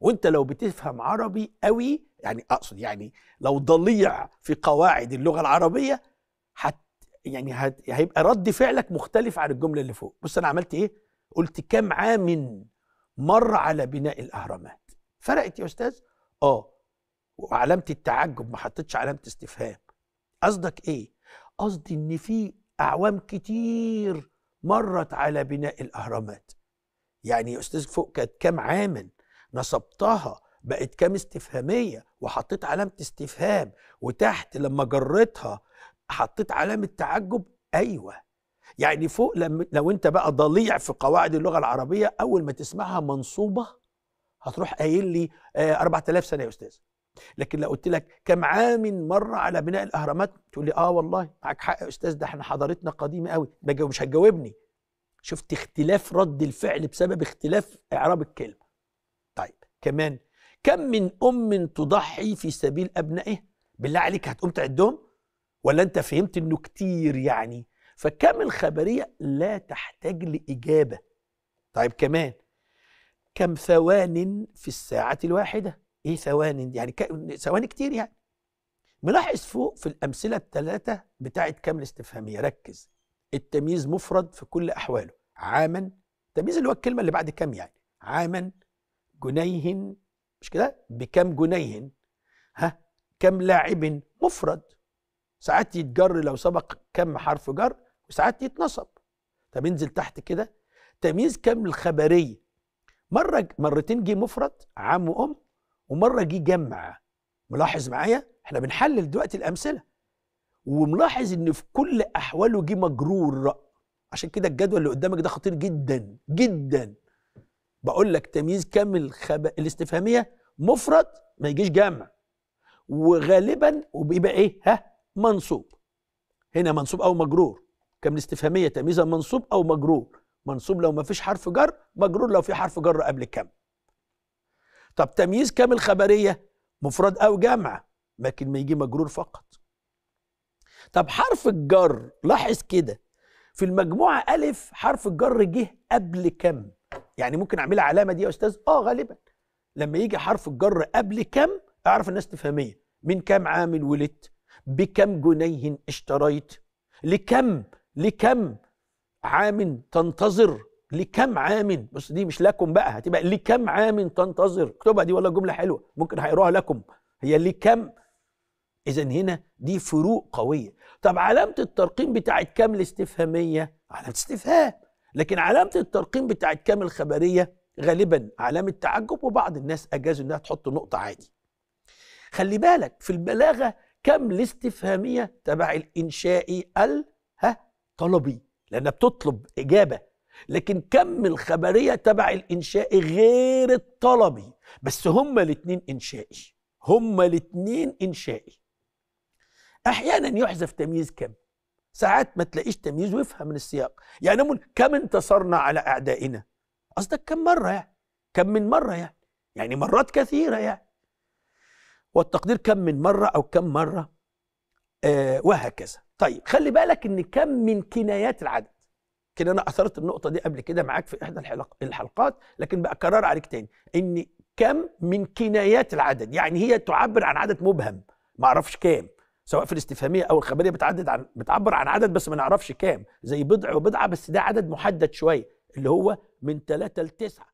وانت لو بتفهم عربي قوي يعني اقصد يعني لو ضليع في قواعد اللغه العربيه حت يعني هت هيبقى رد فعلك مختلف عن الجمله اللي فوق بص انا عملت ايه قلت كم عام مر على بناء الاهرامات فرقت يا استاذ اه وعلامه التعجب ما حطيتش علامه استفهام قصدك ايه قصدي ان في اعوام كتير مرت على بناء الاهرامات يعني يا استاذ فوق كانت كام عاما نصبتها بقت كام استفهاميه وحطيت علامه استفهام وتحت لما جريتها حطيت علامه تعجب ايوه يعني فوق لما لو انت بقى ضليع في قواعد اللغه العربيه اول ما تسمعها منصوبه هتروح قايل لي آه 4000 سنه يا استاذ لكن لو قلت لك كم عام مر على بناء الاهرامات تقول لي اه والله معاك حق يا استاذ ده احنا حضارتنا قديمه قوي مش هتجاوبني شفت اختلاف رد الفعل بسبب اختلاف اعراب الكلمه كمان كم من ام تضحي في سبيل ابنائها بالله عليك هتقوم تعدهم ولا انت فهمت انه كتير يعني فكم الخبريه لا تحتاج لاجابه طيب كمان كم ثوان في الساعه الواحده ايه ثوان يعني ثواني كتير يعني ملاحظ فوق في الامثله الثلاثه بتاعه كم الاستفهاميه ركز التمييز مفرد في كل احواله عاما التمييز اللي هو الكلمه اللي بعد كم يعني عاما جنيه مش كده بكم جنيه ها كم لاعب مفرد ساعات يتجر لو سبق كم حرف جر وساعات يتنصب طب انزل تحت كده تمييز كم الخبري مره مرتين جه مفرد عام وام ومره جه جمع ملاحظ معايا احنا بنحلل دلوقتي الامثله وملاحظ ان في كل احواله جه مجرور عشان كده الجدول اللي قدامك ده خطير جدا جدا بقول لك تمييز كامل خب... الاستفهاميه مفرد ما يجيش جمع وغالبا وبيبقى ايه ها منصوب هنا منصوب او مجرور كامل الاستفهاميه تمييزها منصوب او مجرور منصوب لو ما فيش حرف جر مجرور لو في حرف جر قبل الكم طب تمييز كامل خبريه مفرد او جمع لكن ما يجي مجرور فقط طب حرف الجر لاحظ كده في المجموعه الف حرف الجر جه قبل كم يعني ممكن اعملها علامه دي يا استاذ اه غالبا لما يجي حرف الجر قبل كم اعرف الناس تفهميه من كم عام ولدت بكم جنيه اشتريت لكم لكم عام تنتظر لكم عام بس دي مش لكم بقى هتبقى لكم عام تنتظر اكتبها دي والله جمله حلوه ممكن هيقروها لكم هي لكم اذا هنا دي فروق قويه طب علامه الترقيم بتاعت كم الاستفهاميه علامه استفهام لكن علامه الترقيم بتاعت كامل الخبرية غالبا علامه تعجب وبعض الناس اجازوا انها تحط نقطه عادي خلي بالك في البلاغه كم الاستفهاميه تبع الانشائي ال ها طلبي لانها بتطلب اجابه لكن كم الخبريه تبع الانشائي غير الطلبي بس هما الاثنين انشائي هما الاثنين انشائي احيانا يحذف تمييز كم ساعات ما تلاقيش تمييز ويفهم من السياق يعني نقول كم انتصرنا على أعدائنا قصدك كم مرة يعني كم من مرة يعني يعني مرات كثيرة يعني والتقدير كم من مرة أو كم مرة آه وهكذا طيب خلي بالك ان كم من كنايات العدد كنا انا اثرت النقطه دي قبل كده معاك في احدى الحلقات لكن بكرر عليك تاني ان كم من كنايات العدد يعني هي تعبر عن عدد مبهم ما اعرفش كام سواء في الاستفهاميه او الخبريه بتعدد عن بتعبر عن عدد بس ما نعرفش كام زي بضع وبضعه بس ده عدد محدد شويه اللي هو من 3 ل 9